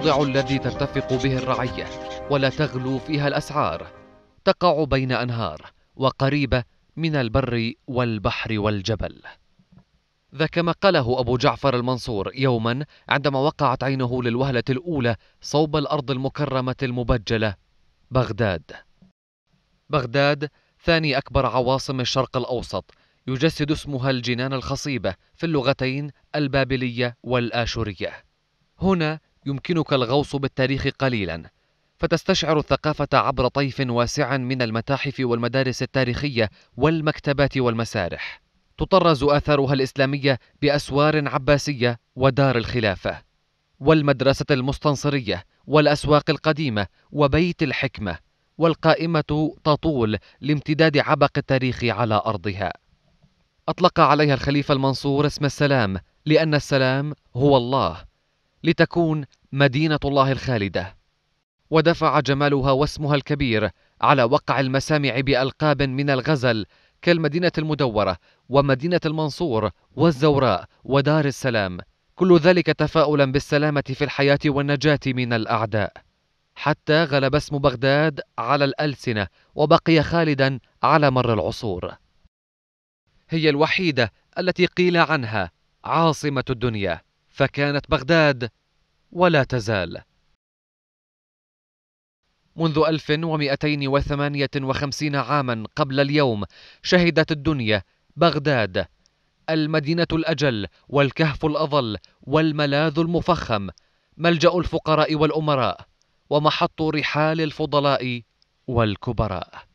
الموضع الذي ترتفق به الرعية ولا تغلو فيها الأسعار تقع بين أنهار وقريبة من البر والبحر والجبل ذا كما قاله أبو جعفر المنصور يوما عندما وقعت عينه للوهلة الأولى صوب الأرض المكرمة المبجلة بغداد بغداد ثاني أكبر عواصم الشرق الأوسط يجسد اسمها الجنان الخصيبة في اللغتين البابلية والآشورية هنا يمكنك الغوص بالتاريخ قليلا فتستشعر الثقافة عبر طيف واسع من المتاحف والمدارس التاريخية والمكتبات والمسارح تطرز آثارها الإسلامية بأسوار عباسية ودار الخلافة والمدرسة المستنصرية والأسواق القديمة وبيت الحكمة والقائمة تطول لامتداد عبق التاريخ على أرضها أطلق عليها الخليفة المنصور اسم السلام لأن السلام هو الله لتكون مدينة الله الخالدة ودفع جمالها واسمها الكبير على وقع المسامع بألقاب من الغزل كالمدينة المدورة ومدينة المنصور والزوراء ودار السلام كل ذلك تفاؤلا بالسلامة في الحياة والنجاة من الأعداء حتى غلب اسم بغداد على الألسنة وبقي خالدا على مر العصور هي الوحيدة التي قيل عنها عاصمة الدنيا فكانت بغداد ولا تزال منذ 1258 عاما قبل اليوم شهدت الدنيا بغداد المدينة الأجل والكهف الأظل والملاذ المفخم ملجأ الفقراء والأمراء ومحط رحال الفضلاء والكبراء